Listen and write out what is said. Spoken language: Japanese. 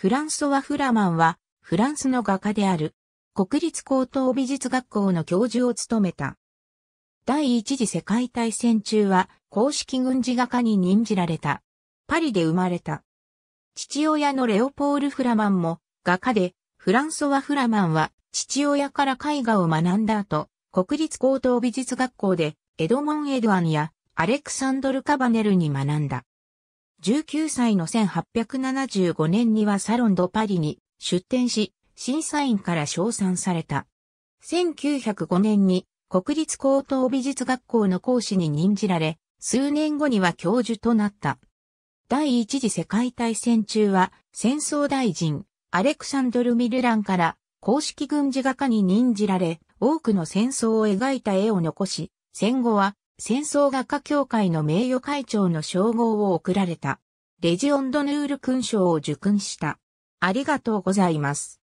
フランソワ・フラマンは、フランスの画家である、国立高等美術学校の教授を務めた。第一次世界大戦中は、公式軍事画家に任じられた。パリで生まれた。父親のレオポール・フラマンも、画家で、フランソワ・フラマンは、父親から絵画を学んだ後、国立高等美術学校で、エドモン・エドアンや、アレクサンドル・カバネルに学んだ。19歳の1875年にはサロンドパリに出展し、審査員から称賛された。1905年に国立高等美術学校の講師に任じられ、数年後には教授となった。第一次世界大戦中は戦争大臣アレクサンドル・ミルランから公式軍事画家に任じられ、多くの戦争を描いた絵を残し、戦後は戦争画家協会の名誉会長の称号を贈られた。レジオンドヌール勲章を受勲した。ありがとうございます。